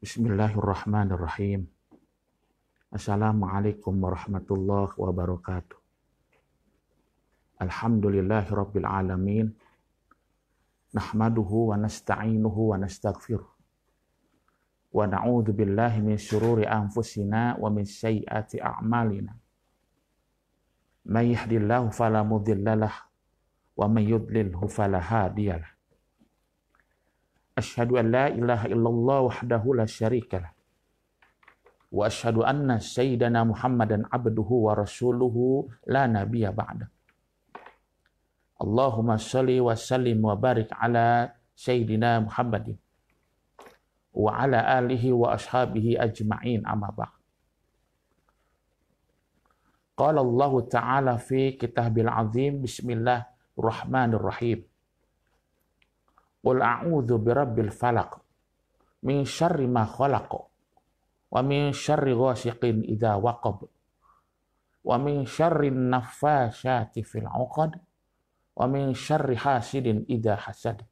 Bismillahirrahmanirrahim. Assalamualaikum warahmatullahi wabarakatuh. Alhamdulillahi alamin. Nahmaduhu wa nasta'inuhu wa Wa na'udzu billahi min syururi anfusina wa min sayyiati a'malina. May yahdihillahu fala mudhillalah wa may yudlilhu fala hadiyalah. أشهد أن لا إله إلا الله وحده لا شريك له وأشهد أن سيدنا محمدا عبده ورسوله لا نبي بعده اللهم صل وسلم وبارك على سيدنا محمد وعلى آله وأصحابه أجمعين أما بعد قال الله تعالى في كتاب العظيم بسم الله الرحمن الرحيم قل أعوذ برب الفلق من شر ما خلق ومن شر غاسق إذا وقب ومن شر النفاشات في العقد ومن شر حاسد إذا حسد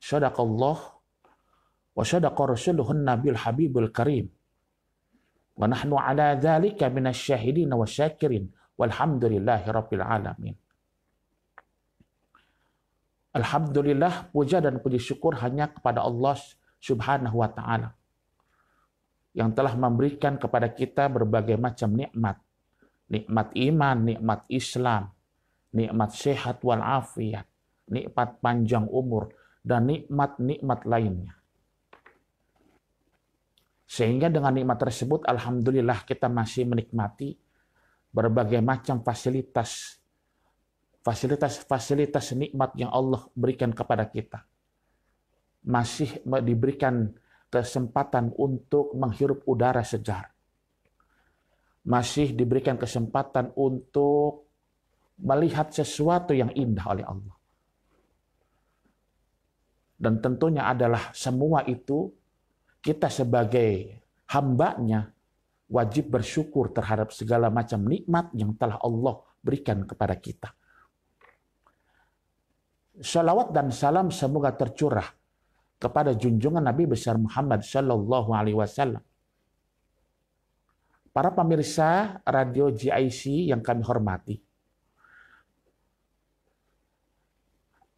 صدق الله وصدق رسوله النبي الحبيب الكريم ونحن على ذلك من الشاهدين والشاكرين والحمد لله رب العالمين Alhamdulillah puja dan puji syukur hanya kepada Allah Subhanahu wa taala yang telah memberikan kepada kita berbagai macam nikmat. Nikmat iman, nikmat Islam, nikmat sehat wal afiat, nikmat panjang umur dan nikmat-nikmat lainnya. Sehingga dengan nikmat tersebut alhamdulillah kita masih menikmati berbagai macam fasilitas fasilitas-fasilitas nikmat yang Allah berikan kepada kita. Masih diberikan kesempatan untuk menghirup udara segar. Masih diberikan kesempatan untuk melihat sesuatu yang indah oleh Allah. Dan tentunya adalah semua itu kita sebagai hambanya wajib bersyukur terhadap segala macam nikmat yang telah Allah berikan kepada kita Salawat dan salam semoga tercurah kepada junjungan Nabi besar Muhammad Shallallahu Alaihi Wasallam. Para pemirsa radio GIC yang kami hormati,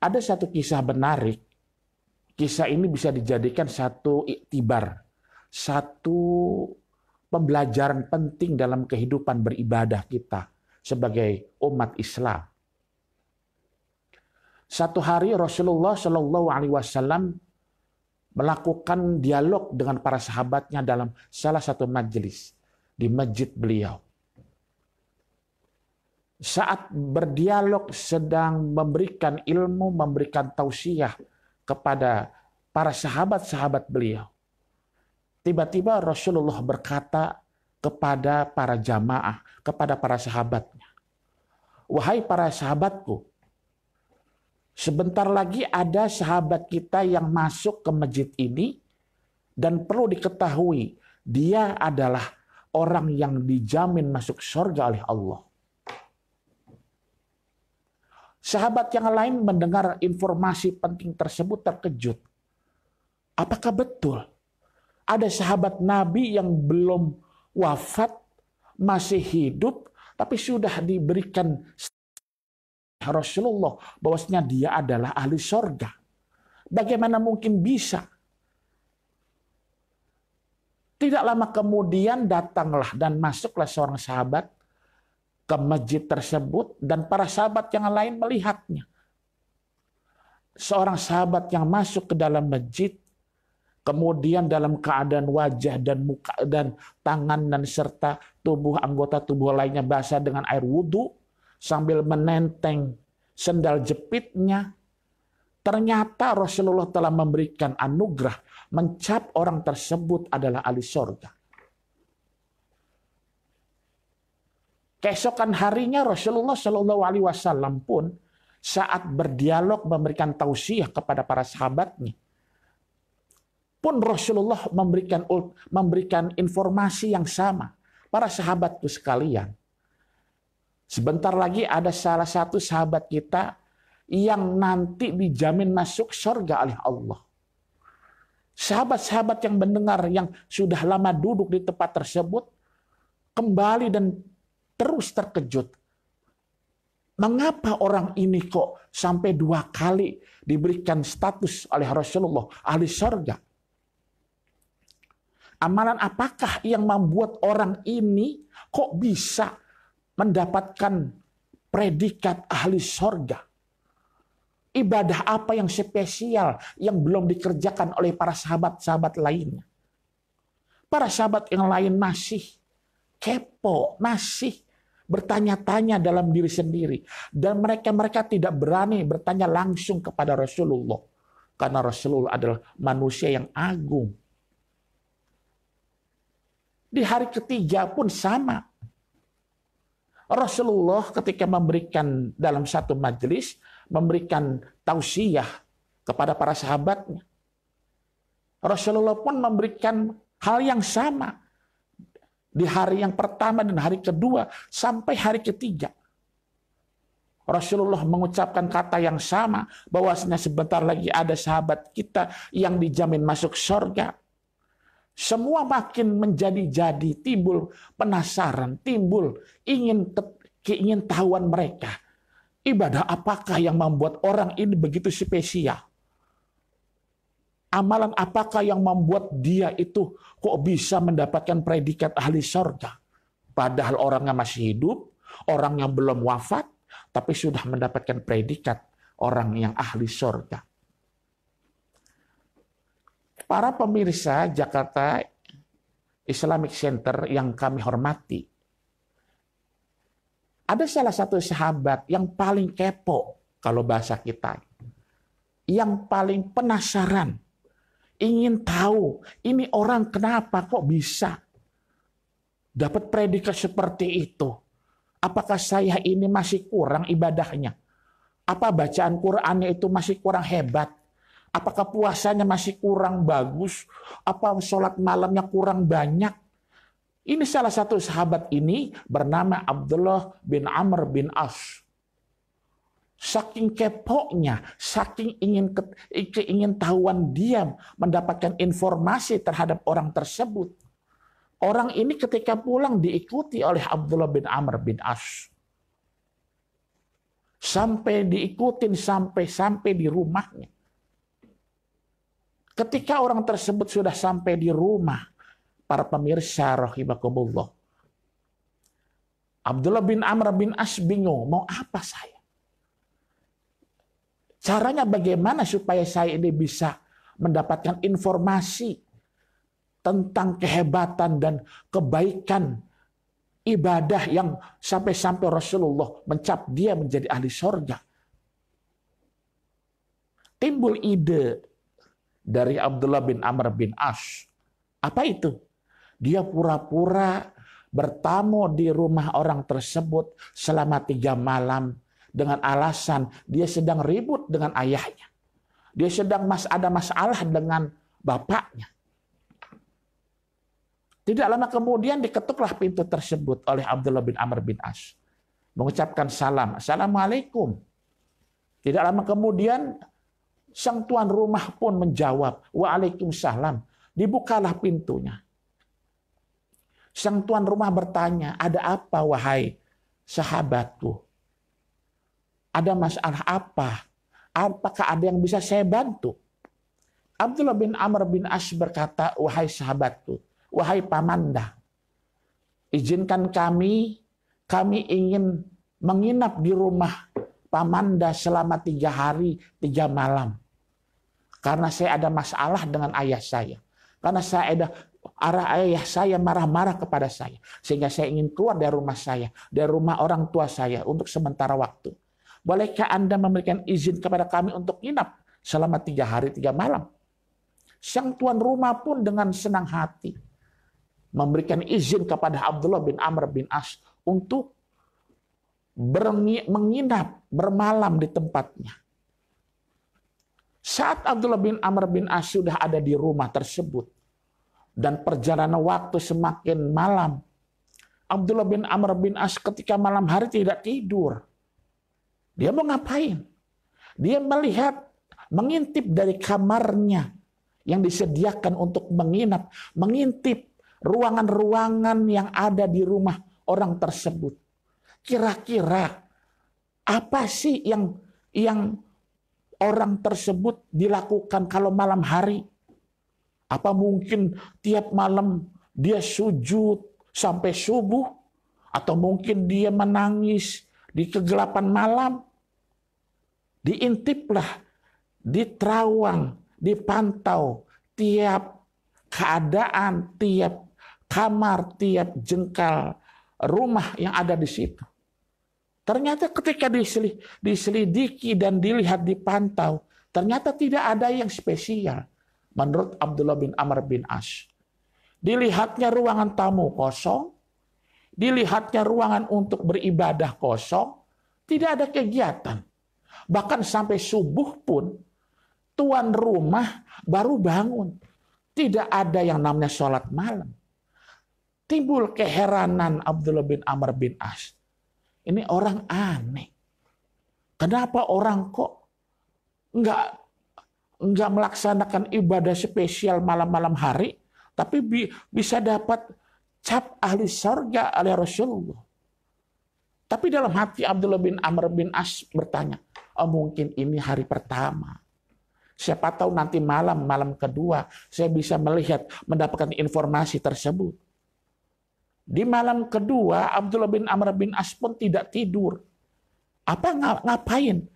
ada satu kisah menarik. Kisah ini bisa dijadikan satu iktibar, satu pembelajaran penting dalam kehidupan beribadah kita sebagai umat Islam. Satu hari Rasulullah Shallallahu Alaihi Wasallam melakukan dialog dengan para sahabatnya dalam salah satu majelis di masjid beliau. Saat berdialog sedang memberikan ilmu, memberikan tausiah kepada para sahabat-sahabat beliau. Tiba-tiba Rasulullah berkata kepada para jamaah, kepada para sahabatnya. Wahai para sahabatku, Sebentar lagi ada sahabat kita yang masuk ke masjid ini dan perlu diketahui dia adalah orang yang dijamin masuk surga oleh Allah. Sahabat yang lain mendengar informasi penting tersebut terkejut. Apakah betul ada sahabat Nabi yang belum wafat, masih hidup, tapi sudah diberikan Rasulullah bahwasanya dia adalah ahli sorga. Bagaimana mungkin bisa? Tidak lama kemudian datanglah dan masuklah seorang sahabat ke masjid tersebut dan para sahabat yang lain melihatnya. Seorang sahabat yang masuk ke dalam masjid kemudian dalam keadaan wajah dan muka dan tangan dan serta tubuh anggota tubuh lainnya basah dengan air wudhu sambil menenteng sendal jepitnya. Ternyata Rasulullah telah memberikan anugerah mencap orang tersebut adalah ahli sorga. Keesokan harinya Rasulullah Shallallahu Alaihi Wasallam pun saat berdialog memberikan tausiah kepada para sahabatnya pun Rasulullah memberikan memberikan informasi yang sama para sahabatku sekalian Sebentar lagi ada salah satu sahabat kita yang nanti dijamin masuk surga oleh Allah. Sahabat-sahabat yang mendengar yang sudah lama duduk di tempat tersebut kembali dan terus terkejut. Mengapa orang ini kok sampai dua kali diberikan status oleh Rasulullah ahli surga? Amalan apakah yang membuat orang ini kok bisa mendapatkan predikat ahli sorga. Ibadah apa yang spesial yang belum dikerjakan oleh para sahabat-sahabat lainnya. Para sahabat yang lain masih kepo, masih bertanya-tanya dalam diri sendiri. Dan mereka-mereka tidak berani bertanya langsung kepada Rasulullah. Karena Rasulullah adalah manusia yang agung. Di hari ketiga pun sama Rasulullah ketika memberikan dalam satu majelis memberikan tausiah kepada para sahabatnya. Rasulullah pun memberikan hal yang sama di hari yang pertama dan hari kedua sampai hari ketiga. Rasulullah mengucapkan kata yang sama bahwasanya sebentar lagi ada sahabat kita yang dijamin masuk surga. Semua makin menjadi-jadi, timbul penasaran, timbul ingin keingin tahuan mereka. Ibadah apakah yang membuat orang ini begitu spesial? Amalan apakah yang membuat dia itu kok bisa mendapatkan predikat ahli sorga? Padahal orangnya masih hidup, orang yang belum wafat, tapi sudah mendapatkan predikat orang yang ahli sorga. Para pemirsa Jakarta Islamic Center yang kami hormati, ada salah satu sahabat yang paling kepo kalau bahasa kita, yang paling penasaran, ingin tahu ini orang kenapa kok bisa dapat predikat seperti itu. Apakah saya ini masih kurang ibadahnya? Apa bacaan Qurannya itu masih kurang hebat? Apakah puasanya masih kurang bagus? Apa sholat malamnya kurang banyak? Ini salah satu sahabat ini bernama Abdullah bin Amr bin As. Saking kepoknya, saking ingin ingin tahuan diam mendapatkan informasi terhadap orang tersebut. Orang ini ketika pulang diikuti oleh Abdullah bin Amr bin As sampai diikutin sampai sampai di rumahnya. Ketika orang tersebut sudah sampai di rumah, para pemirsa rahimakumullah. Abdullah bin Amr bin As bingung, mau apa saya? Caranya bagaimana supaya saya ini bisa mendapatkan informasi tentang kehebatan dan kebaikan ibadah yang sampai-sampai Rasulullah mencap dia menjadi ahli sorga. Timbul ide dari Abdullah bin Amr bin Ash. Apa itu? Dia pura-pura bertamu di rumah orang tersebut selama tiga malam dengan alasan dia sedang ribut dengan ayahnya. Dia sedang mas ada masalah dengan bapaknya. Tidak lama kemudian diketuklah pintu tersebut oleh Abdullah bin Amr bin Ash. Mengucapkan salam. Assalamualaikum. Tidak lama kemudian sang tuan rumah pun menjawab, Waalaikumsalam. Dibukalah pintunya. Sang tuan rumah bertanya, ada apa wahai sahabatku? Ada masalah apa? Apakah ada yang bisa saya bantu? Abdullah bin Amr bin Ash berkata, wahai sahabatku, wahai pamanda, izinkan kami, kami ingin menginap di rumah Pamanda selama tiga hari, tiga malam. Karena saya ada masalah dengan ayah saya. Karena saya ada arah ayah saya marah-marah kepada saya. Sehingga saya ingin keluar dari rumah saya, dari rumah orang tua saya untuk sementara waktu. Bolehkah Anda memberikan izin kepada kami untuk nginap selama tiga hari, tiga malam? Sang tuan rumah pun dengan senang hati memberikan izin kepada Abdullah bin Amr bin As untuk menginap, bermalam di tempatnya. Saat Abdullah bin Amr bin As sudah ada di rumah tersebut dan perjalanan waktu semakin malam, Abdullah bin Amr bin As ketika malam hari tidak tidur. Dia mau ngapain? Dia melihat mengintip dari kamarnya yang disediakan untuk menginap, mengintip ruangan-ruangan yang ada di rumah orang tersebut. Kira-kira apa sih yang yang orang tersebut dilakukan kalau malam hari? Apa mungkin tiap malam dia sujud sampai subuh? Atau mungkin dia menangis di kegelapan malam? Diintiplah, diterawang, dipantau tiap keadaan, tiap kamar, tiap jengkal rumah yang ada di situ. Ternyata ketika diselidiki dan dilihat dipantau, ternyata tidak ada yang spesial menurut Abdullah bin Amr bin As. Dilihatnya ruangan tamu kosong, dilihatnya ruangan untuk beribadah kosong, tidak ada kegiatan. Bahkan sampai subuh pun tuan rumah baru bangun. Tidak ada yang namanya sholat malam. Timbul keheranan Abdullah bin Amr bin As ini orang aneh. Kenapa orang kok nggak nggak melaksanakan ibadah spesial malam-malam hari, tapi bi, bisa dapat cap ahli sorga oleh Rasulullah. Tapi dalam hati Abdullah bin Amr bin As bertanya, oh mungkin ini hari pertama. Siapa tahu nanti malam, malam kedua, saya bisa melihat, mendapatkan informasi tersebut. Di malam kedua, Abdullah bin Amr bin As pun tidak tidur. Apa ngapain?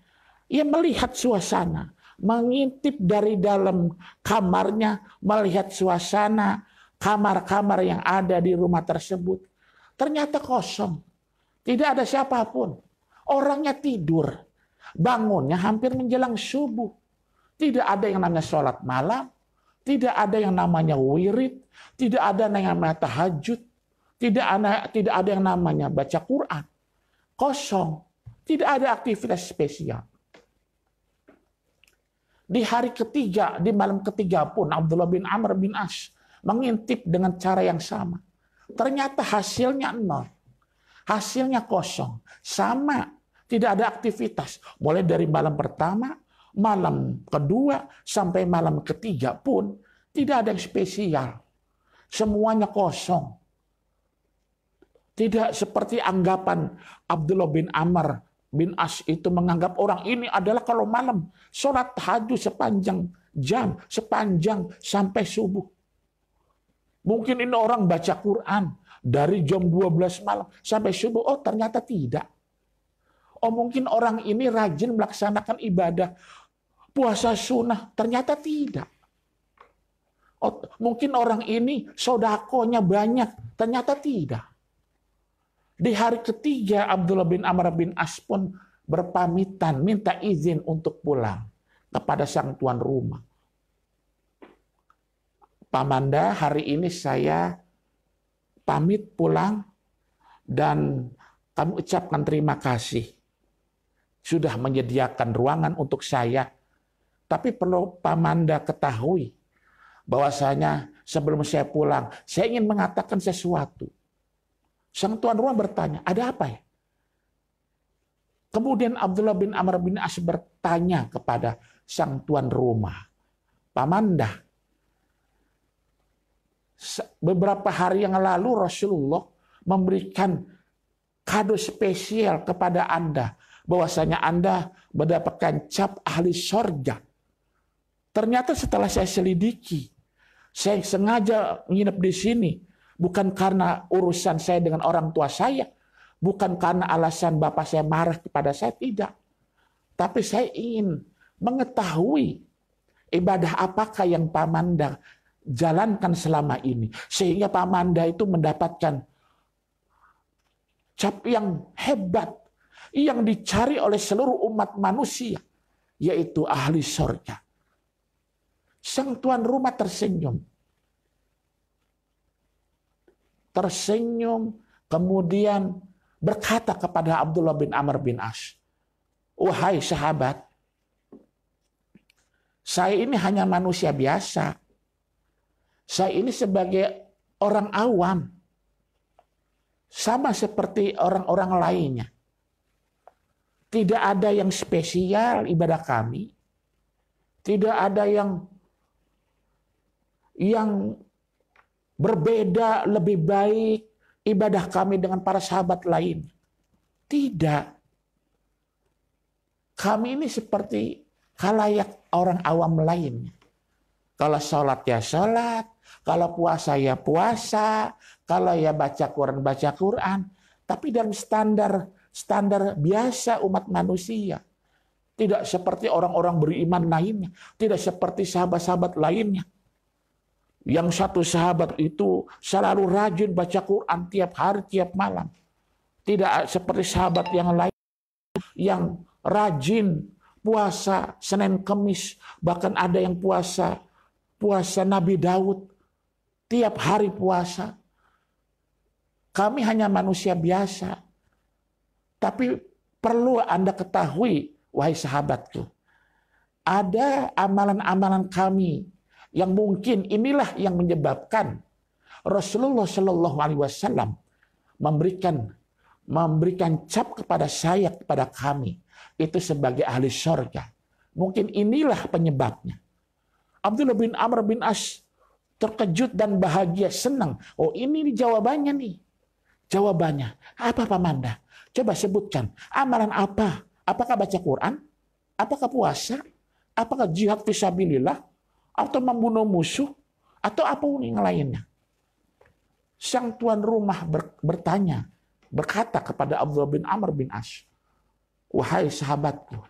Ia melihat suasana, mengintip dari dalam kamarnya, melihat suasana kamar-kamar yang ada di rumah tersebut. Ternyata kosong. Tidak ada siapapun. Orangnya tidur. Bangunnya hampir menjelang subuh. Tidak ada yang namanya sholat malam. Tidak ada yang namanya wirid. Tidak ada yang namanya tahajud tidak ada, tidak ada yang namanya baca Quran. Kosong. Tidak ada aktivitas spesial. Di hari ketiga, di malam ketiga pun Abdullah bin Amr bin Ash mengintip dengan cara yang sama. Ternyata hasilnya nol. Hasilnya kosong. Sama. Tidak ada aktivitas. Mulai dari malam pertama, malam kedua, sampai malam ketiga pun tidak ada yang spesial. Semuanya kosong tidak seperti anggapan Abdullah bin Amr bin As itu menganggap orang ini adalah kalau malam sholat tahajud sepanjang jam, sepanjang sampai subuh. Mungkin ini orang baca Quran dari jam 12 malam sampai subuh. Oh ternyata tidak. Oh mungkin orang ini rajin melaksanakan ibadah puasa sunnah. Ternyata tidak. Oh, mungkin orang ini sodakonya banyak. Ternyata tidak. Di hari ketiga Abdullah bin Amr bin As pun berpamitan minta izin untuk pulang kepada sang tuan rumah. Pamanda, hari ini saya pamit pulang dan kamu ucapkan terima kasih sudah menyediakan ruangan untuk saya. Tapi perlu Pamanda ketahui bahwasanya sebelum saya pulang, saya ingin mengatakan sesuatu. Sang tuan rumah bertanya, ada apa ya? Kemudian Abdullah bin Amr bin As bertanya kepada sang tuan rumah, Pamanda, beberapa hari yang lalu Rasulullah memberikan kado spesial kepada Anda, bahwasanya Anda mendapatkan cap ahli sorga. Ternyata setelah saya selidiki, saya sengaja nginep di sini, bukan karena urusan saya dengan orang tua saya, bukan karena alasan bapak saya marah kepada saya, tidak. Tapi saya ingin mengetahui ibadah apakah yang Pak Manda jalankan selama ini. Sehingga Pak Manda itu mendapatkan cap yang hebat, yang dicari oleh seluruh umat manusia, yaitu ahli surga. Sang tuan rumah tersenyum tersenyum, kemudian berkata kepada Abdullah bin Amr bin Ash, Wahai sahabat, saya ini hanya manusia biasa. Saya ini sebagai orang awam. Sama seperti orang-orang lainnya. Tidak ada yang spesial ibadah kami. Tidak ada yang yang berbeda lebih baik ibadah kami dengan para sahabat lain. Tidak. Kami ini seperti kalayak orang awam lain. Kalau sholat ya sholat, kalau puasa ya puasa, kalau ya baca Quran baca Quran, tapi dalam standar standar biasa umat manusia. Tidak seperti orang-orang beriman lainnya, tidak seperti sahabat-sahabat lainnya. Yang satu sahabat itu selalu rajin baca Quran tiap hari, tiap malam. Tidak seperti sahabat yang lain yang rajin puasa Senin Kemis. Bahkan ada yang puasa, puasa Nabi Daud. Tiap hari puasa. Kami hanya manusia biasa. Tapi perlu Anda ketahui, wahai sahabatku. Ada amalan-amalan kami yang mungkin inilah yang menyebabkan Rasulullah Shallallahu Alaihi Wasallam memberikan memberikan cap kepada saya kepada kami itu sebagai ahli sorga. Mungkin inilah penyebabnya. Abdullah bin Amr bin As terkejut dan bahagia, senang. Oh ini nih jawabannya nih. Jawabannya, apa Pak Manda? Coba sebutkan, amalan apa? Apakah baca Quran? Apakah puasa? Apakah jihad fisabilillah? atau membunuh musuh, atau apa yang lainnya. Sang tuan rumah bertanya, berkata kepada Abdullah bin Amr bin Ash, Wahai sahabatku,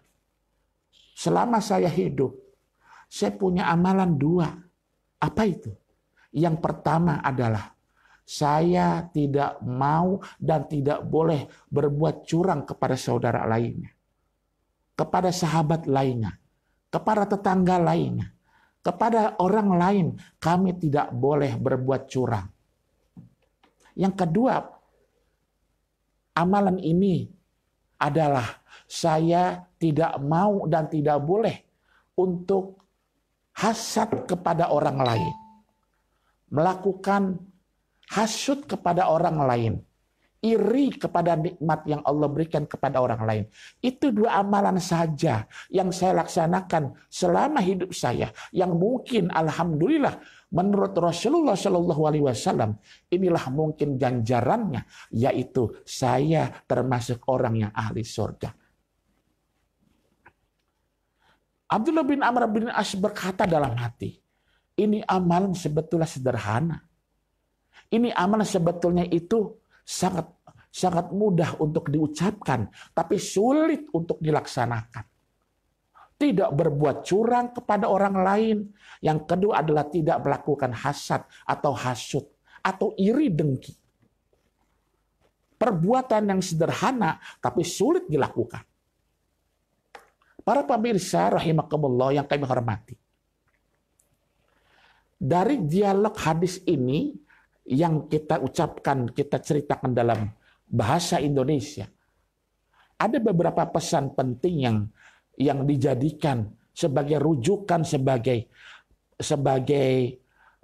selama saya hidup, saya punya amalan dua. Apa itu? Yang pertama adalah saya tidak mau dan tidak boleh berbuat curang kepada saudara lainnya, kepada sahabat lainnya, kepada tetangga lainnya. Kepada orang lain kami tidak boleh berbuat curang. Yang kedua, amalan ini adalah saya tidak mau dan tidak boleh untuk hasad kepada orang lain. Melakukan hasut kepada orang lain iri kepada nikmat yang Allah berikan kepada orang lain. Itu dua amalan saja yang saya laksanakan selama hidup saya yang mungkin alhamdulillah menurut Rasulullah Shallallahu alaihi wasallam inilah mungkin ganjarannya yaitu saya termasuk orang yang ahli surga. Abdullah bin Amr bin Ash berkata dalam hati, ini amalan sebetulnya sederhana. Ini amalan sebetulnya itu sangat sangat mudah untuk diucapkan, tapi sulit untuk dilaksanakan. Tidak berbuat curang kepada orang lain. Yang kedua adalah tidak melakukan hasad atau hasut atau iri dengki. Perbuatan yang sederhana tapi sulit dilakukan. Para pemirsa rahimakumullah yang kami hormati. Dari dialog hadis ini yang kita ucapkan, kita ceritakan dalam bahasa Indonesia. Ada beberapa pesan penting yang yang dijadikan sebagai rujukan sebagai sebagai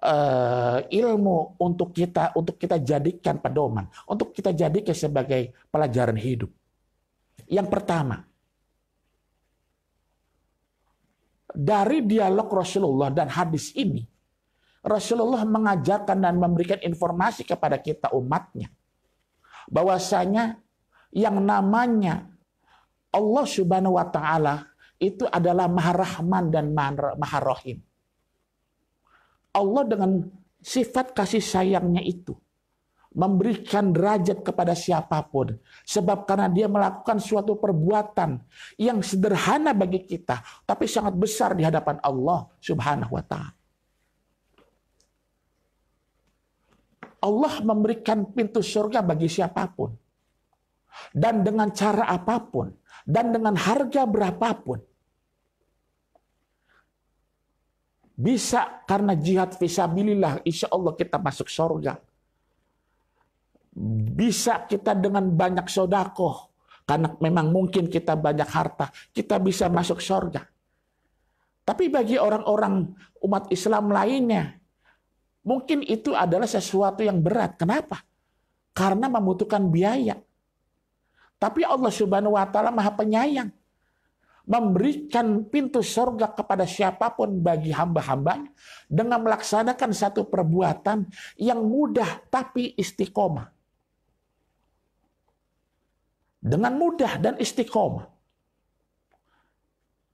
uh, ilmu untuk kita untuk kita jadikan pedoman, untuk kita jadikan sebagai pelajaran hidup. Yang pertama, dari dialog Rasulullah dan hadis ini Rasulullah mengajarkan dan memberikan informasi kepada kita umatnya bahwasanya yang namanya Allah Subhanahu wa taala itu adalah Maha Rahman dan Maha Rahim. Allah dengan sifat kasih sayangnya itu memberikan derajat kepada siapapun sebab karena dia melakukan suatu perbuatan yang sederhana bagi kita tapi sangat besar di hadapan Allah Subhanahu wa taala. Allah memberikan pintu surga bagi siapapun. Dan dengan cara apapun. Dan dengan harga berapapun. Bisa karena jihad visabilillah, insya Allah kita masuk surga. Bisa kita dengan banyak sodakoh, karena memang mungkin kita banyak harta, kita bisa masuk surga. Tapi bagi orang-orang umat Islam lainnya Mungkin itu adalah sesuatu yang berat. Kenapa? Karena membutuhkan biaya. Tapi Allah Subhanahu wa taala Maha Penyayang. Memberikan pintu surga kepada siapapun bagi hamba-hambanya dengan melaksanakan satu perbuatan yang mudah tapi istiqomah. Dengan mudah dan istiqomah.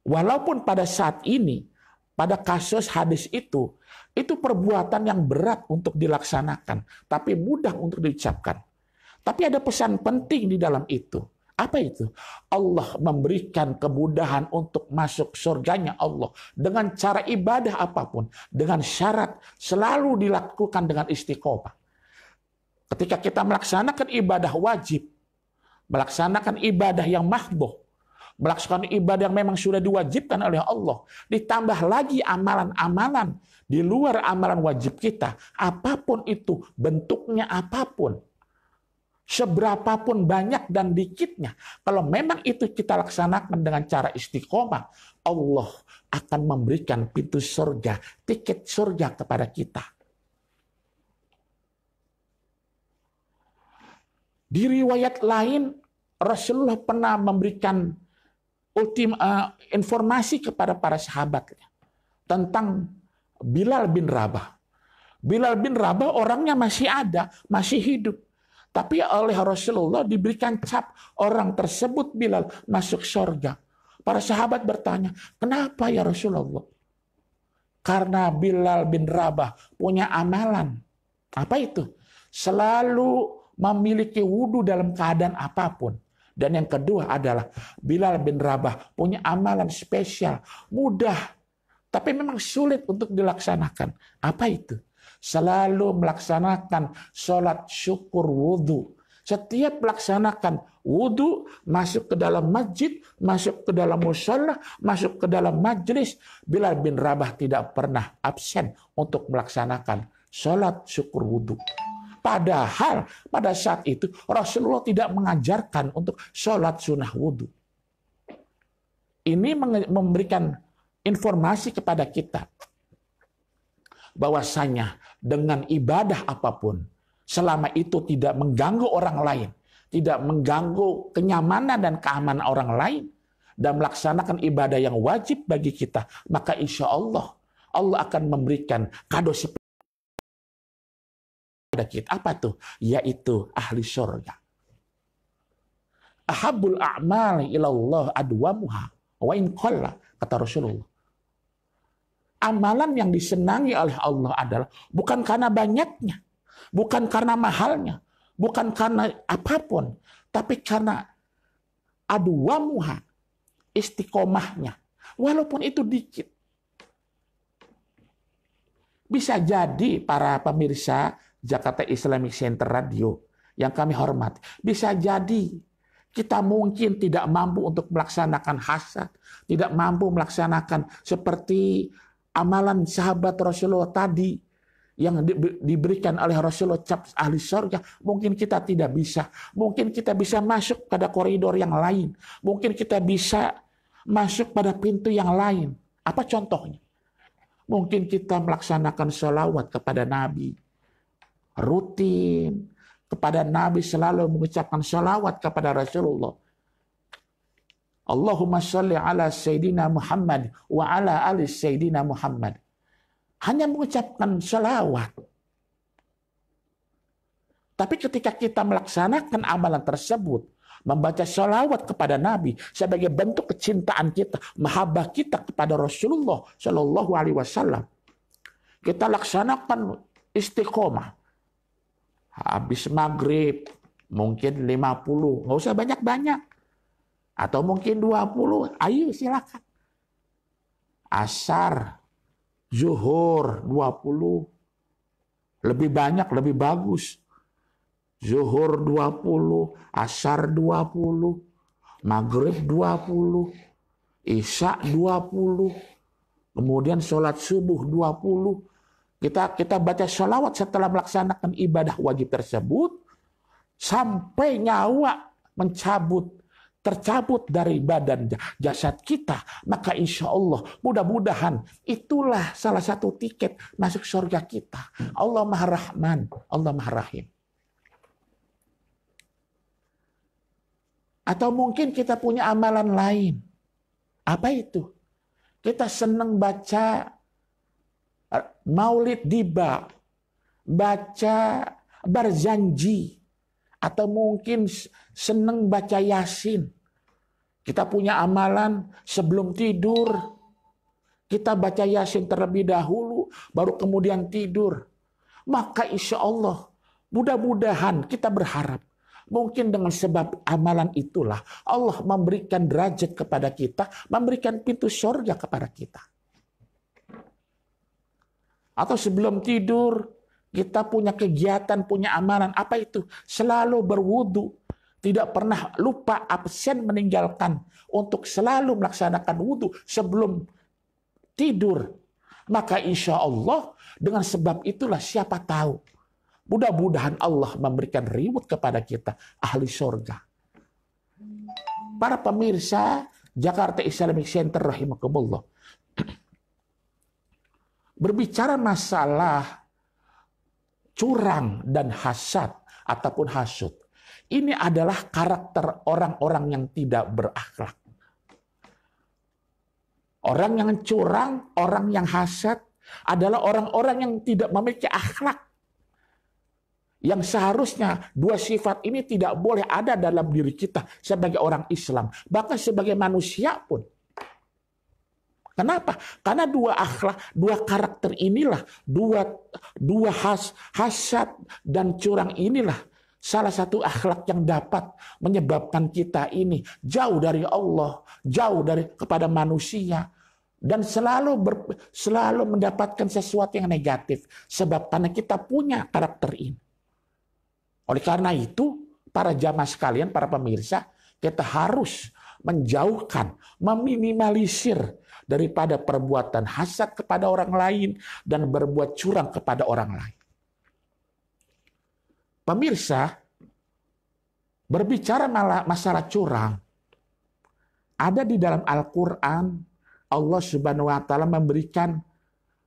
Walaupun pada saat ini pada kasus hadis itu, itu perbuatan yang berat untuk dilaksanakan, tapi mudah untuk diucapkan. Tapi ada pesan penting di dalam itu. Apa itu? Allah memberikan kemudahan untuk masuk surganya Allah dengan cara ibadah apapun, dengan syarat selalu dilakukan dengan istiqomah. Ketika kita melaksanakan ibadah wajib, melaksanakan ibadah yang mahdoh, melaksanakan ibadah yang memang sudah diwajibkan oleh Allah, ditambah lagi amalan-amalan di luar amalan wajib kita, apapun itu, bentuknya apapun, seberapapun banyak dan dikitnya, kalau memang itu kita laksanakan dengan cara istiqomah, Allah akan memberikan pintu surga, tiket surga kepada kita. Di riwayat lain, Rasulullah pernah memberikan ultim, uh, informasi kepada para sahabatnya tentang Bilal bin Rabah. Bilal bin Rabah orangnya masih ada, masih hidup. Tapi oleh Rasulullah diberikan cap orang tersebut Bilal masuk surga. Para sahabat bertanya, kenapa ya Rasulullah? Karena Bilal bin Rabah punya amalan. Apa itu? Selalu memiliki wudhu dalam keadaan apapun. Dan yang kedua adalah Bilal bin Rabah punya amalan spesial, mudah, tapi memang sulit untuk dilaksanakan. Apa itu? Selalu melaksanakan sholat syukur wudhu. Setiap melaksanakan wudhu, masuk ke dalam masjid, masuk ke dalam musola, masuk ke dalam majlis Bilal bin Rabah tidak pernah absen untuk melaksanakan sholat syukur wudhu. Padahal pada saat itu Rasulullah tidak mengajarkan untuk sholat sunnah wudhu. Ini memberikan informasi kepada kita bahwasanya dengan ibadah apapun selama itu tidak mengganggu orang lain, tidak mengganggu kenyamanan dan keamanan orang lain, dan melaksanakan ibadah yang wajib bagi kita, maka insya Allah Allah akan memberikan kado kepada kita. Apa tuh? Yaitu ahli surga. Ahabul amal ilallah adwamuha wa in qalla, kata Rasulullah. Amalan yang disenangi oleh Allah adalah bukan karena banyaknya, bukan karena mahalnya, bukan karena apapun, tapi karena adwamuha, istiqomahnya. Walaupun itu dikit. Bisa jadi para pemirsa Jakarta Islamic Center Radio yang kami hormati. Bisa jadi kita mungkin tidak mampu untuk melaksanakan hasad, tidak mampu melaksanakan seperti amalan sahabat Rasulullah tadi yang di, diberikan oleh Rasulullah cap ahli surga, mungkin kita tidak bisa. Mungkin kita bisa masuk pada koridor yang lain. Mungkin kita bisa masuk pada pintu yang lain. Apa contohnya? Mungkin kita melaksanakan sholawat kepada Nabi rutin kepada Nabi selalu mengucapkan salawat kepada Rasulullah. Allahumma sholli ala Sayyidina Muhammad wa ala ali Sayyidina Muhammad. Hanya mengucapkan salawat. Tapi ketika kita melaksanakan amalan tersebut, membaca salawat kepada Nabi sebagai bentuk kecintaan kita, mahabbah kita kepada Rasulullah Shallallahu Alaihi Wasallam, kita laksanakan istiqomah, habis maghrib mungkin 50, nggak usah banyak-banyak. Atau mungkin 20, ayo silakan. Asar, zuhur 20, lebih banyak, lebih bagus. Zuhur 20, asar 20, maghrib 20, isya 20, kemudian sholat subuh 20, kita kita baca sholawat setelah melaksanakan ibadah wajib tersebut sampai nyawa mencabut tercabut dari badan jasad kita, maka insya Allah mudah-mudahan itulah salah satu tiket masuk surga kita. Allah Maha Rahman, Allah Maha Rahim. Atau mungkin kita punya amalan lain. Apa itu? Kita senang baca maulid diba, baca berjanji, atau mungkin seneng baca yasin. Kita punya amalan sebelum tidur. Kita baca yasin terlebih dahulu, baru kemudian tidur. Maka insya Allah, mudah-mudahan kita berharap Mungkin dengan sebab amalan itulah Allah memberikan derajat kepada kita, memberikan pintu surga kepada kita. Atau sebelum tidur, kita punya kegiatan, punya amalan. Apa itu? Selalu berwudu. Tidak pernah lupa absen meninggalkan untuk selalu melaksanakan wudu sebelum tidur. Maka insya Allah dengan sebab itulah siapa tahu. Mudah-mudahan Allah memberikan reward kepada kita ahli surga. Para pemirsa Jakarta Islamic Center rahimakumullah Berbicara masalah curang dan hasad ataupun hasut. Ini adalah karakter orang-orang yang tidak berakhlak. Orang yang curang, orang yang hasad adalah orang-orang yang tidak memiliki akhlak. Yang seharusnya dua sifat ini tidak boleh ada dalam diri kita sebagai orang Islam. Bahkan sebagai manusia pun. Kenapa? Karena dua akhlak, dua karakter inilah, dua dua has, hasad dan curang inilah salah satu akhlak yang dapat menyebabkan kita ini jauh dari Allah, jauh dari kepada manusia dan selalu ber, selalu mendapatkan sesuatu yang negatif sebab karena kita punya karakter ini. Oleh karena itu, para jamaah sekalian, para pemirsa, kita harus menjauhkan, meminimalisir daripada perbuatan hasad kepada orang lain dan berbuat curang kepada orang lain. Pemirsa, berbicara masalah curang, ada di dalam Al-Quran, Allah Subhanahu wa Ta'ala memberikan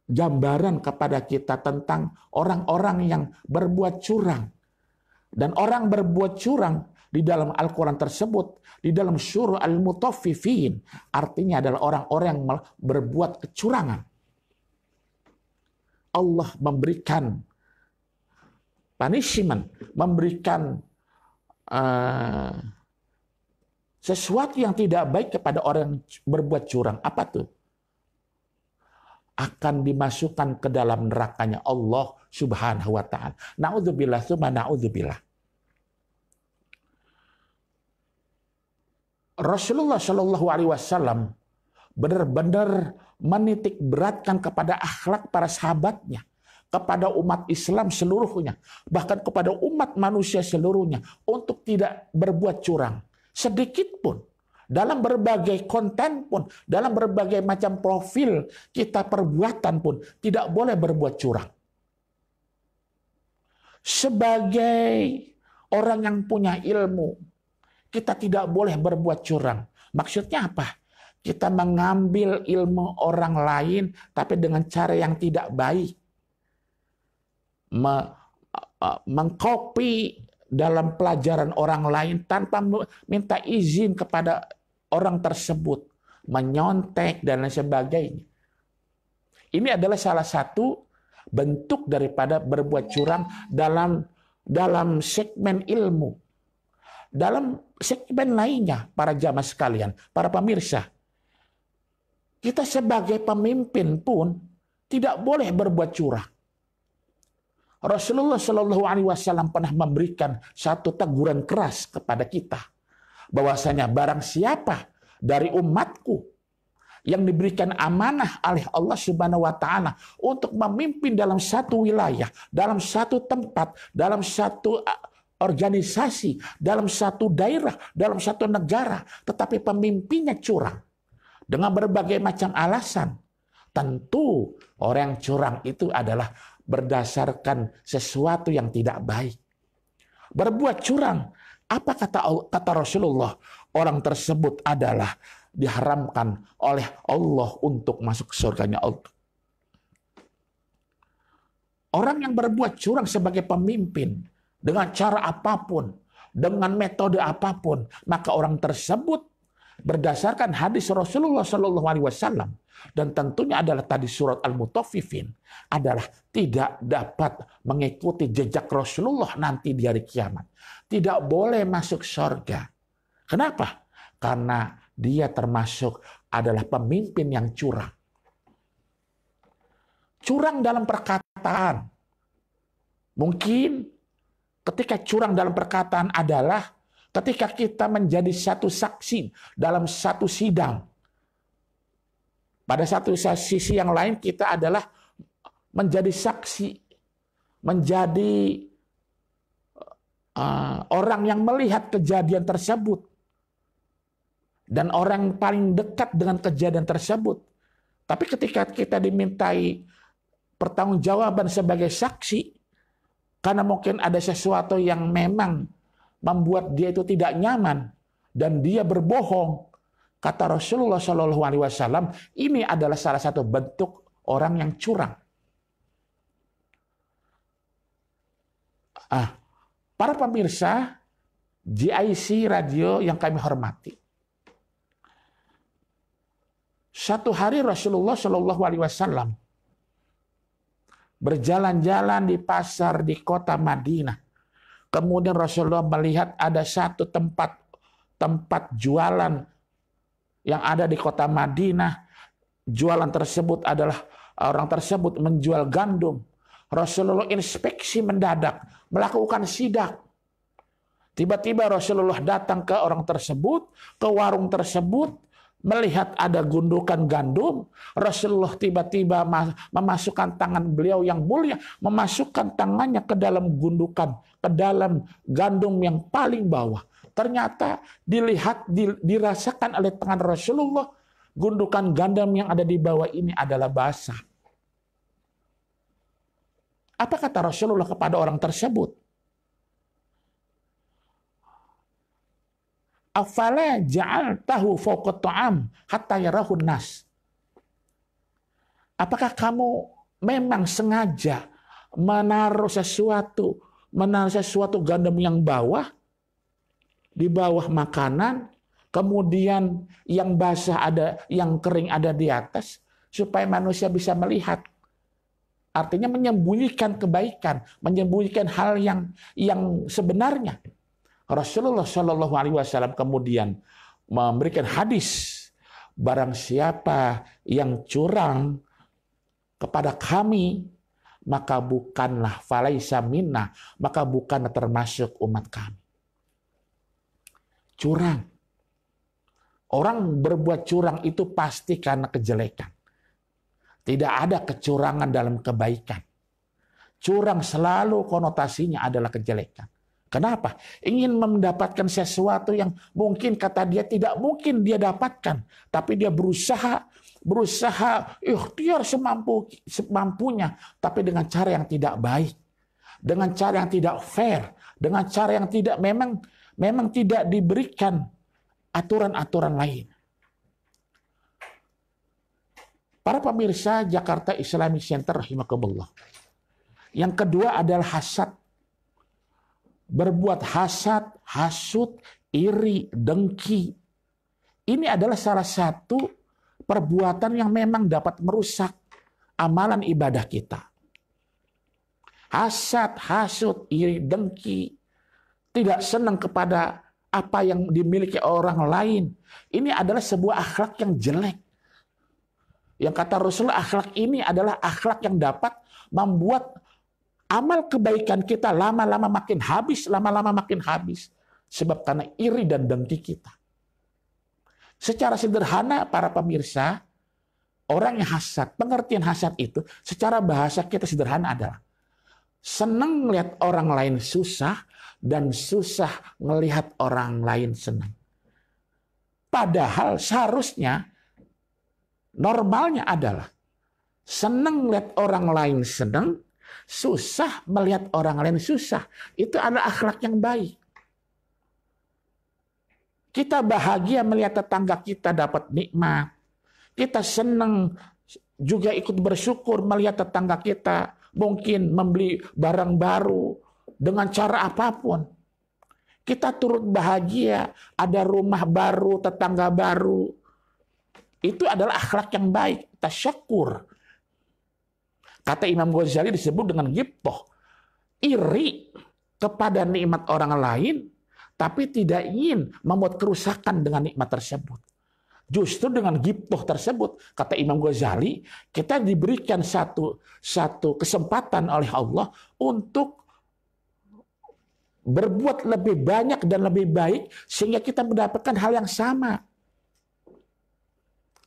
gambaran kepada kita tentang orang-orang yang berbuat curang. Dan orang berbuat curang di dalam Al-Quran tersebut, di dalam surah al mutafifin artinya adalah orang-orang yang berbuat kecurangan. Allah memberikan punishment, memberikan uh, sesuatu yang tidak baik kepada orang yang berbuat curang. Apa tuh? akan dimasukkan ke dalam nerakanya Allah Subhanahu wa taala. Nauzubillah summa naudzubillah Rasulullah Shallallahu Alaihi Wasallam benar-benar menitik beratkan kepada akhlak para sahabatnya, kepada umat Islam seluruhnya, bahkan kepada umat manusia seluruhnya untuk tidak berbuat curang sedikit pun. Dalam berbagai konten pun, dalam berbagai macam profil kita perbuatan pun tidak boleh berbuat curang. Sebagai orang yang punya ilmu, kita tidak boleh berbuat curang. Maksudnya apa? Kita mengambil ilmu orang lain tapi dengan cara yang tidak baik. Me, mengkopi dalam pelajaran orang lain tanpa minta izin kepada orang tersebut, menyontek dan lain sebagainya. Ini adalah salah satu bentuk daripada berbuat curang dalam dalam segmen ilmu dalam segmen lainnya, para jamaah sekalian, para pemirsa. Kita sebagai pemimpin pun tidak boleh berbuat curang. Rasulullah Shallallahu Alaihi Wasallam pernah memberikan satu teguran keras kepada kita, bahwasanya barang siapa dari umatku yang diberikan amanah oleh Allah Subhanahu wa taala untuk memimpin dalam satu wilayah, dalam satu tempat, dalam satu organisasi dalam satu daerah, dalam satu negara, tetapi pemimpinnya curang dengan berbagai macam alasan. Tentu orang yang curang itu adalah berdasarkan sesuatu yang tidak baik. Berbuat curang, apa kata kata Rasulullah? Orang tersebut adalah diharamkan oleh Allah untuk masuk surganya Allah. Orang yang berbuat curang sebagai pemimpin, dengan cara apapun, dengan metode apapun, maka orang tersebut berdasarkan hadis Rasulullah Shallallahu Alaihi Wasallam dan tentunya adalah tadi surat Al-Mutaffifin adalah tidak dapat mengikuti jejak Rasulullah nanti di hari kiamat. Tidak boleh masuk surga. Kenapa? Karena dia termasuk adalah pemimpin yang curang. Curang dalam perkataan. Mungkin ketika curang dalam perkataan adalah ketika kita menjadi satu saksi dalam satu sidang. Pada satu sisi yang lain kita adalah menjadi saksi, menjadi uh, orang yang melihat kejadian tersebut. Dan orang paling dekat dengan kejadian tersebut. Tapi ketika kita dimintai pertanggungjawaban sebagai saksi, karena mungkin ada sesuatu yang memang membuat dia itu tidak nyaman dan dia berbohong. Kata Rasulullah Shallallahu Alaihi Wasallam, ini adalah salah satu bentuk orang yang curang. Ah, para pemirsa GIC Radio yang kami hormati, satu hari Rasulullah Shallallahu Alaihi Wasallam berjalan-jalan di pasar di kota Madinah. Kemudian Rasulullah melihat ada satu tempat tempat jualan yang ada di kota Madinah. Jualan tersebut adalah orang tersebut menjual gandum. Rasulullah inspeksi mendadak, melakukan sidak. Tiba-tiba Rasulullah datang ke orang tersebut, ke warung tersebut, melihat ada gundukan gandum, Rasulullah tiba-tiba memasukkan tangan beliau yang mulia, memasukkan tangannya ke dalam gundukan, ke dalam gandum yang paling bawah. Ternyata dilihat, dirasakan oleh tangan Rasulullah, gundukan gandum yang ada di bawah ini adalah basah. Apa kata Rasulullah kepada orang tersebut? afala ja'al tahu fawqa ta'am hatta yarahun nas. Apakah kamu memang sengaja menaruh sesuatu, menaruh sesuatu gandum yang bawah di bawah makanan, kemudian yang basah ada, yang kering ada di atas supaya manusia bisa melihat. Artinya menyembunyikan kebaikan, menyembunyikan hal yang yang sebenarnya. Rasulullah Shallallahu Alaihi Wasallam kemudian memberikan hadis barang siapa yang curang kepada kami maka bukanlah falaisa minna maka bukan termasuk umat kami curang orang berbuat curang itu pasti karena kejelekan tidak ada kecurangan dalam kebaikan curang selalu konotasinya adalah kejelekan Kenapa? Ingin mendapatkan sesuatu yang mungkin kata dia tidak mungkin dia dapatkan, tapi dia berusaha berusaha ikhtiar semampu semampunya tapi dengan cara yang tidak baik, dengan cara yang tidak fair, dengan cara yang tidak memang memang tidak diberikan aturan-aturan lain. Para pemirsa Jakarta Islamic Center rahimakumullah. Yang kedua adalah hasad berbuat hasad, hasut, iri, dengki. Ini adalah salah satu perbuatan yang memang dapat merusak amalan ibadah kita. Hasad, hasut, iri, dengki, tidak senang kepada apa yang dimiliki orang lain. Ini adalah sebuah akhlak yang jelek. Yang kata Rasulullah akhlak ini adalah akhlak yang dapat membuat amal kebaikan kita lama-lama makin habis, lama-lama makin habis. Sebab karena iri dan dengki kita. Secara sederhana para pemirsa, orang yang hasad, pengertian hasad itu secara bahasa kita sederhana adalah senang melihat orang lain susah dan susah melihat orang lain senang. Padahal seharusnya normalnya adalah senang lihat orang lain senang Susah melihat orang lain susah. Itu adalah akhlak yang baik. Kita bahagia melihat tetangga kita dapat nikmat. Kita senang juga ikut bersyukur melihat tetangga kita mungkin membeli barang baru dengan cara apapun. Kita turut bahagia ada rumah baru, tetangga baru. Itu adalah akhlak yang baik, kita syukur Kata Imam Ghazali disebut dengan giptoh. Iri kepada nikmat orang lain, tapi tidak ingin membuat kerusakan dengan nikmat tersebut. Justru dengan giptoh tersebut, kata Imam Ghazali, kita diberikan satu satu kesempatan oleh Allah untuk berbuat lebih banyak dan lebih baik sehingga kita mendapatkan hal yang sama.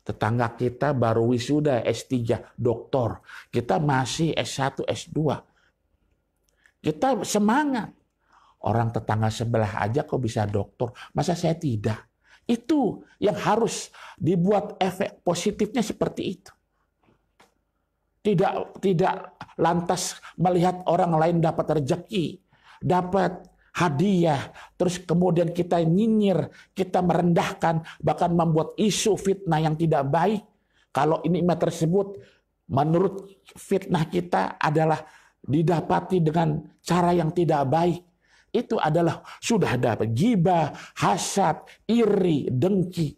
Tetangga kita baru wisuda S3, doktor. Kita masih S1, S2. Kita semangat. Orang tetangga sebelah aja kok bisa doktor. Masa saya tidak? Itu yang harus dibuat efek positifnya seperti itu. Tidak tidak lantas melihat orang lain dapat rezeki, dapat hadiah, terus kemudian kita nyinyir, kita merendahkan, bahkan membuat isu fitnah yang tidak baik. Kalau ini nikmat tersebut menurut fitnah kita adalah didapati dengan cara yang tidak baik. Itu adalah sudah dapat gibah, hasad, iri, dengki.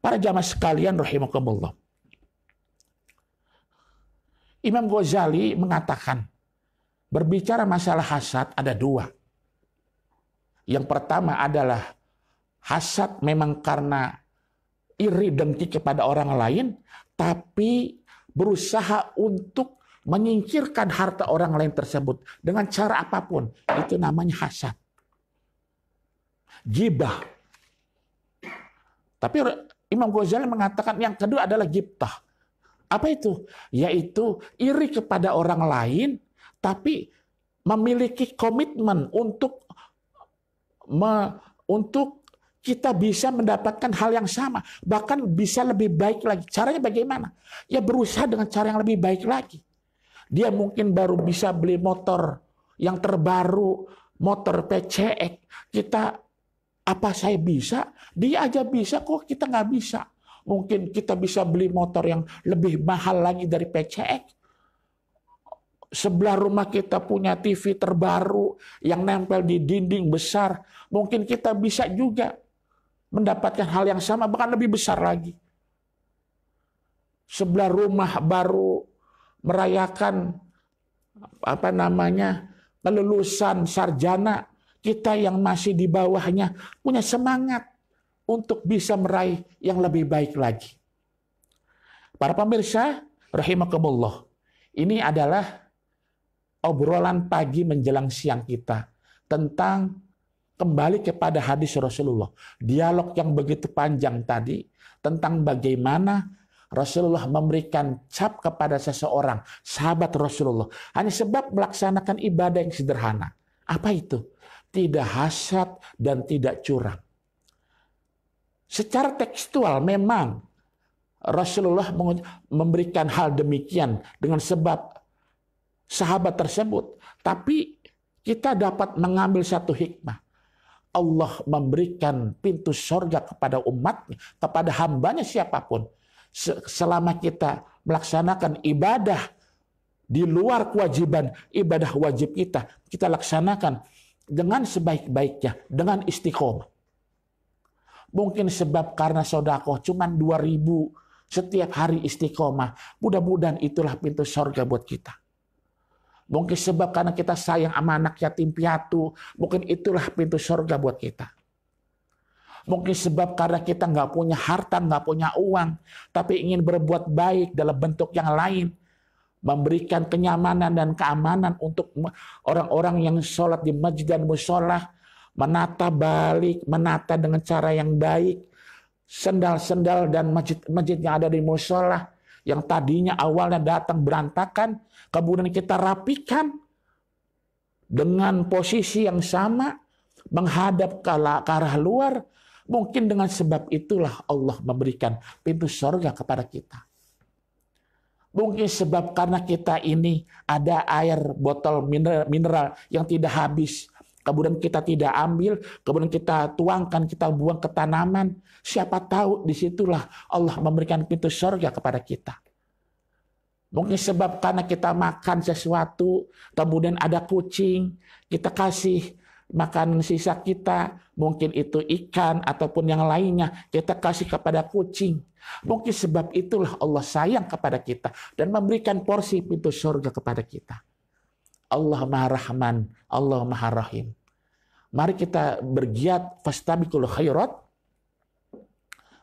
Para jamaah sekalian rahimakumullah. Imam Ghazali mengatakan Berbicara masalah hasad ada dua. Yang pertama adalah hasad memang karena iri dan dengki kepada orang lain, tapi berusaha untuk menyingkirkan harta orang lain tersebut dengan cara apapun. Itu namanya hasad. Gibah. Tapi Imam Ghazali mengatakan yang kedua adalah gibtah. Apa itu? Yaitu iri kepada orang lain tapi memiliki komitmen untuk me, untuk kita bisa mendapatkan hal yang sama, bahkan bisa lebih baik lagi. Caranya bagaimana? Ya berusaha dengan cara yang lebih baik lagi. Dia mungkin baru bisa beli motor yang terbaru, motor PCX. Kita apa saya bisa? Dia aja bisa kok kita nggak bisa. Mungkin kita bisa beli motor yang lebih mahal lagi dari PCX sebelah rumah kita punya TV terbaru yang nempel di dinding besar, mungkin kita bisa juga mendapatkan hal yang sama, bahkan lebih besar lagi. Sebelah rumah baru merayakan apa namanya kelulusan sarjana, kita yang masih di bawahnya punya semangat untuk bisa meraih yang lebih baik lagi. Para pemirsa, rahimakumullah. Ini adalah obrolan pagi menjelang siang kita tentang kembali kepada hadis Rasulullah. Dialog yang begitu panjang tadi tentang bagaimana Rasulullah memberikan cap kepada seseorang, sahabat Rasulullah, hanya sebab melaksanakan ibadah yang sederhana. Apa itu? Tidak hasad dan tidak curang. Secara tekstual memang Rasulullah memberikan hal demikian dengan sebab sahabat tersebut. Tapi kita dapat mengambil satu hikmah. Allah memberikan pintu sorga kepada umat, kepada hambanya siapapun. Selama kita melaksanakan ibadah di luar kewajiban, ibadah wajib kita, kita laksanakan dengan sebaik-baiknya, dengan istiqomah. Mungkin sebab karena sodako cuma 2000 setiap hari istiqomah. Mudah-mudahan itulah pintu sorga buat kita. Mungkin sebab karena kita sayang sama anak yatim piatu, mungkin itulah pintu surga buat kita. Mungkin sebab karena kita nggak punya harta, nggak punya uang, tapi ingin berbuat baik dalam bentuk yang lain, memberikan kenyamanan dan keamanan untuk orang-orang yang sholat di masjid dan musola, menata balik, menata dengan cara yang baik, sendal-sendal dan masjid-masjid yang ada di musola, yang tadinya awalnya datang berantakan, kemudian kita rapikan dengan posisi yang sama, menghadap ke arah luar, mungkin dengan sebab itulah Allah memberikan pintu surga kepada kita. Mungkin sebab karena kita ini ada air botol mineral, mineral yang tidak habis, kemudian kita tidak ambil, kemudian kita tuangkan, kita buang ke tanaman, siapa tahu disitulah Allah memberikan pintu surga kepada kita. Mungkin sebab karena kita makan sesuatu, kemudian ada kucing, kita kasih makan sisa kita, mungkin itu ikan ataupun yang lainnya, kita kasih kepada kucing. Mungkin sebab itulah Allah sayang kepada kita dan memberikan porsi pintu surga kepada kita. Allah Maha Rahman, Allah Maha Rahim. Mari kita bergiat fastabiqul khairat.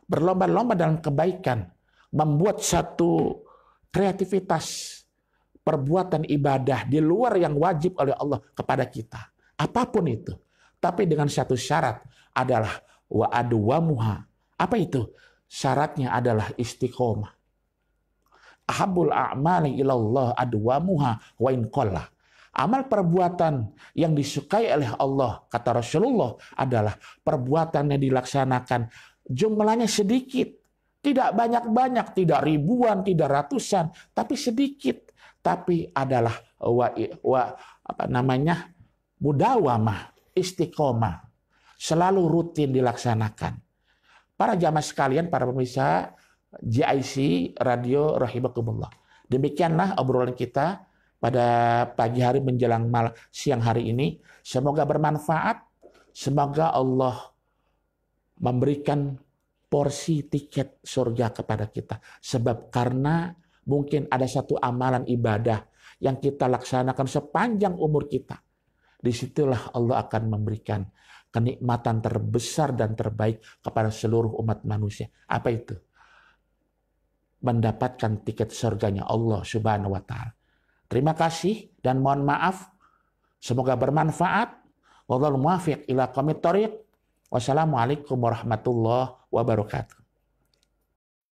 Berlomba-lomba dalam kebaikan. Membuat satu kreativitas perbuatan ibadah di luar yang wajib oleh Allah kepada kita. Apapun itu. Tapi dengan satu syarat adalah wa muha. Apa itu? Syaratnya adalah istiqomah. Ahabul a'mali ilallah muha wa in Amal perbuatan yang disukai oleh Allah, kata Rasulullah, adalah perbuatan yang dilaksanakan jumlahnya sedikit. Tidak banyak-banyak, tidak ribuan, tidak ratusan, tapi sedikit. Tapi adalah wa, wa apa namanya mudawamah, istiqomah. Selalu rutin dilaksanakan. Para jamaah sekalian, para pemirsa, JIC Radio Rahimahkumullah. Demikianlah obrolan kita pada pagi hari menjelang mal siang hari ini. Semoga bermanfaat. Semoga Allah memberikan porsi tiket surga kepada kita. Sebab karena mungkin ada satu amalan ibadah yang kita laksanakan sepanjang umur kita. Disitulah Allah akan memberikan kenikmatan terbesar dan terbaik kepada seluruh umat manusia. Apa itu? Mendapatkan tiket surganya Allah subhanahu wa ta'ala. Terima kasih dan mohon maaf. Semoga bermanfaat. Wallahu muwafiq ila qomit Wassalamualaikum warahmatullahi wabarakatuh.